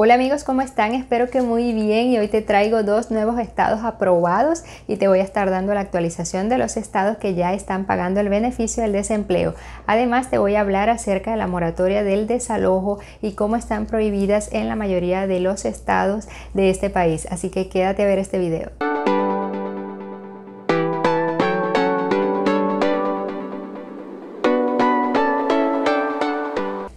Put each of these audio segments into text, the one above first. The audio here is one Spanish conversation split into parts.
Hola amigos, ¿cómo están? Espero que muy bien y hoy te traigo dos nuevos estados aprobados y te voy a estar dando la actualización de los estados que ya están pagando el beneficio del desempleo. Además te voy a hablar acerca de la moratoria del desalojo y cómo están prohibidas en la mayoría de los estados de este país. Así que quédate a ver este video.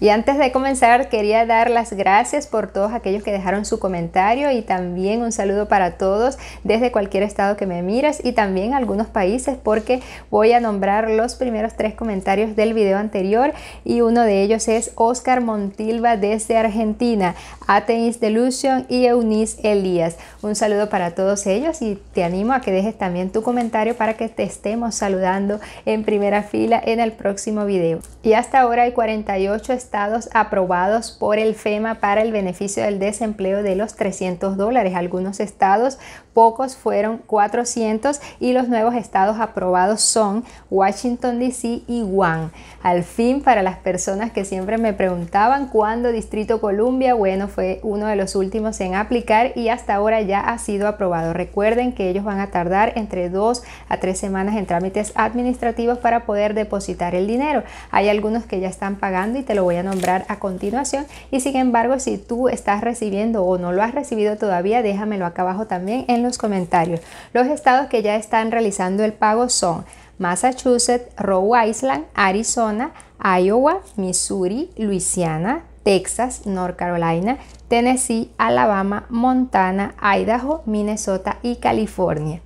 Y antes de comenzar, quería dar las gracias por todos aquellos que dejaron su comentario y también un saludo para todos desde cualquier estado que me mires y también algunos países porque voy a nombrar los primeros tres comentarios del video anterior y uno de ellos es Oscar Montilva desde Argentina, Atenis Delusion y Eunice Elías. Un saludo para todos ellos y te animo a que dejes también tu comentario para que te estemos saludando en primera fila en el próximo video. Y hasta ahora hay 48 estados estados aprobados por el FEMA para el beneficio del desempleo de los 300 dólares. Algunos estados, pocos fueron 400 y los nuevos estados aprobados son Washington, D.C. y Guam. Al fin, para las personas que siempre me preguntaban cuándo Distrito Columbia, bueno, fue uno de los últimos en aplicar y hasta ahora ya ha sido aprobado. Recuerden que ellos van a tardar entre dos a tres semanas en trámites administrativos para poder depositar el dinero. Hay algunos que ya están pagando y te lo voy a nombrar a continuación. Y sin embargo, si tú estás recibiendo o no lo has recibido todavía, déjamelo acá abajo también en los comentarios. Los estados que ya están realizando el pago son Massachusetts, Rhode Island, Arizona, Iowa, Missouri, Luisiana, Texas, North Carolina, Tennessee, Alabama, Montana, Idaho, Minnesota y California.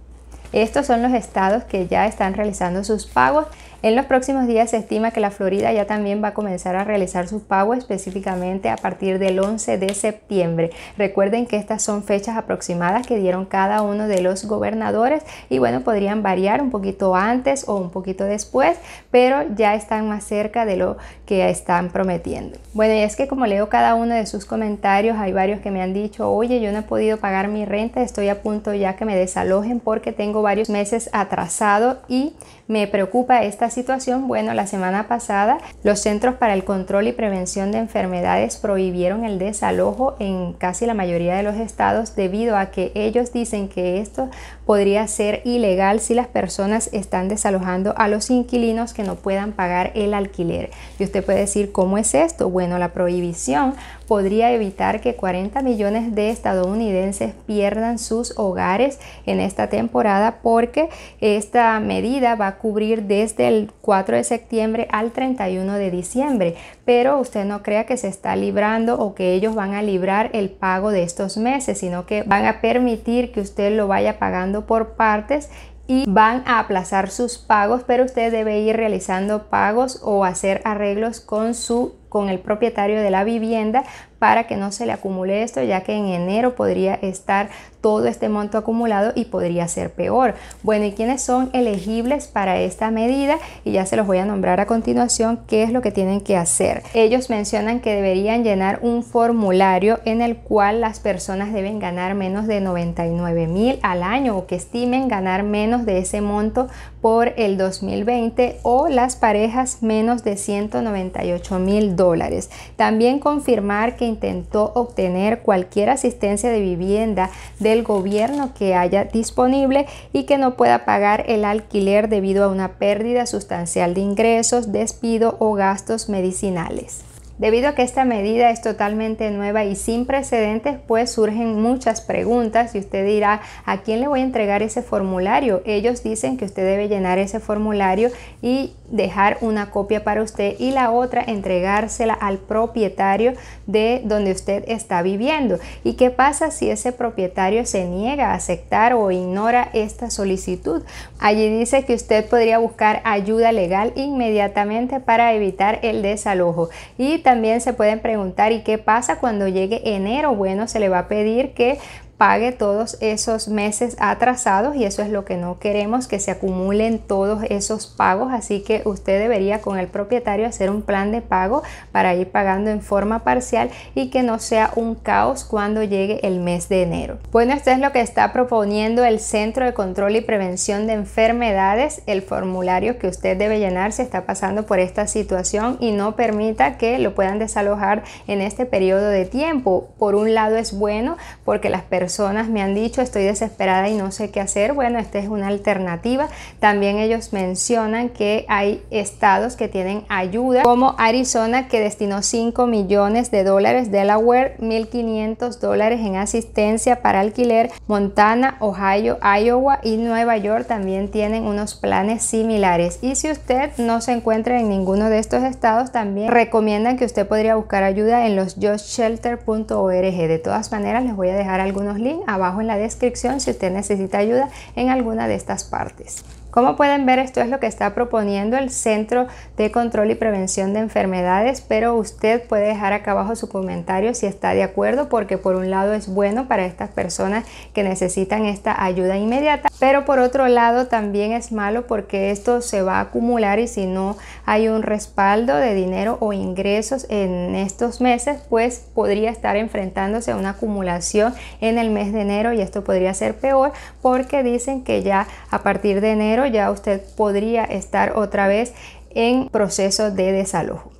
Estos son los estados que ya están realizando sus pagos en los próximos días se estima que la Florida ya también va a comenzar a realizar su pago específicamente a partir del 11 de septiembre. Recuerden que estas son fechas aproximadas que dieron cada uno de los gobernadores y bueno, podrían variar un poquito antes o un poquito después, pero ya están más cerca de lo que están prometiendo. Bueno, y es que como leo cada uno de sus comentarios, hay varios que me han dicho, oye, yo no he podido pagar mi renta, estoy a punto ya que me desalojen porque tengo varios meses atrasado y me preocupa esta situación? Bueno, la semana pasada los Centros para el Control y Prevención de Enfermedades prohibieron el desalojo en casi la mayoría de los estados debido a que ellos dicen que esto podría ser ilegal si las personas están desalojando a los inquilinos que no puedan pagar el alquiler. Y usted puede decir, ¿cómo es esto? Bueno, la prohibición podría evitar que 40 millones de estadounidenses pierdan sus hogares en esta temporada porque esta medida va a cubrir desde el 4 de septiembre al 31 de diciembre, pero usted no crea que se está librando o que ellos van a librar el pago de estos meses, sino que van a permitir que usted lo vaya pagando por partes y van a aplazar sus pagos, pero usted debe ir realizando pagos o hacer arreglos con su con el propietario de la vivienda para que no se le acumule esto, ya que en enero podría estar todo este monto acumulado y podría ser peor. Bueno, ¿y quiénes son elegibles para esta medida? Y ya se los voy a nombrar a continuación qué es lo que tienen que hacer. Ellos mencionan que deberían llenar un formulario en el cual las personas deben ganar menos de 99 mil al año o que estimen ganar menos de ese monto por el 2020 o las parejas menos de 198 mil dólares. También confirmar que intentó obtener cualquier asistencia de vivienda del gobierno que haya disponible y que no pueda pagar el alquiler debido a una pérdida sustancial de ingresos, despido o gastos medicinales. Debido a que esta medida es totalmente nueva y sin precedentes, pues surgen muchas preguntas y usted dirá, ¿a quién le voy a entregar ese formulario? Ellos dicen que usted debe llenar ese formulario y dejar una copia para usted y la otra entregársela al propietario de donde usted está viviendo. ¿Y qué pasa si ese propietario se niega a aceptar o ignora esta solicitud? Allí dice que usted podría buscar ayuda legal inmediatamente para evitar el desalojo y también se pueden preguntar, ¿y qué pasa cuando llegue enero? Bueno, se le va a pedir que pague todos esos meses atrasados y eso es lo que no queremos, que se acumulen todos esos pagos, así que usted debería con el propietario hacer un plan de pago para ir pagando en forma parcial y que no sea un caos cuando llegue el mes de enero. Bueno, esto es lo que está proponiendo el Centro de Control y Prevención de Enfermedades, el formulario que usted debe llenar si está pasando por esta situación y no permita que lo puedan desalojar en este periodo de tiempo. Por un lado es bueno porque las personas me han dicho estoy desesperada y no sé qué hacer. Bueno, esta es una alternativa. También ellos mencionan que hay estados que tienen ayuda, como Arizona que destinó 5 millones de dólares, Delaware 1.500 dólares en asistencia para alquiler, Montana, Ohio, Iowa y Nueva York también tienen unos planes similares. Y si usted no se encuentra en ninguno de estos estados, también recomiendan que usted podría buscar ayuda en los justshelter.org. De todas maneras, les voy a dejar algunos link abajo en la descripción si usted necesita ayuda en alguna de estas partes. Como pueden ver, esto es lo que está proponiendo el Centro de Control y Prevención de Enfermedades, pero usted puede dejar acá abajo su comentario si está de acuerdo, porque por un lado es bueno para estas personas que necesitan esta ayuda inmediata, pero por otro lado también es malo porque esto se va a acumular y si no hay un respaldo de dinero o ingresos en estos meses, pues podría estar enfrentándose a una acumulación en el mes de enero y esto podría ser peor porque dicen que ya a partir de enero ya usted podría estar otra vez en proceso de desalojo.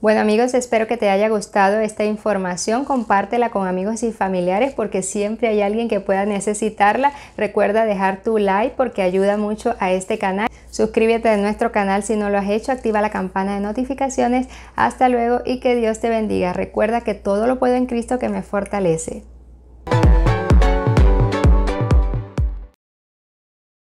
Bueno amigos, espero que te haya gustado esta información. Compártela con amigos y familiares porque siempre hay alguien que pueda necesitarla. Recuerda dejar tu like porque ayuda mucho a este canal. Suscríbete a nuestro canal si no lo has hecho. Activa la campana de notificaciones. Hasta luego y que Dios te bendiga. Recuerda que todo lo puedo en Cristo que me fortalece.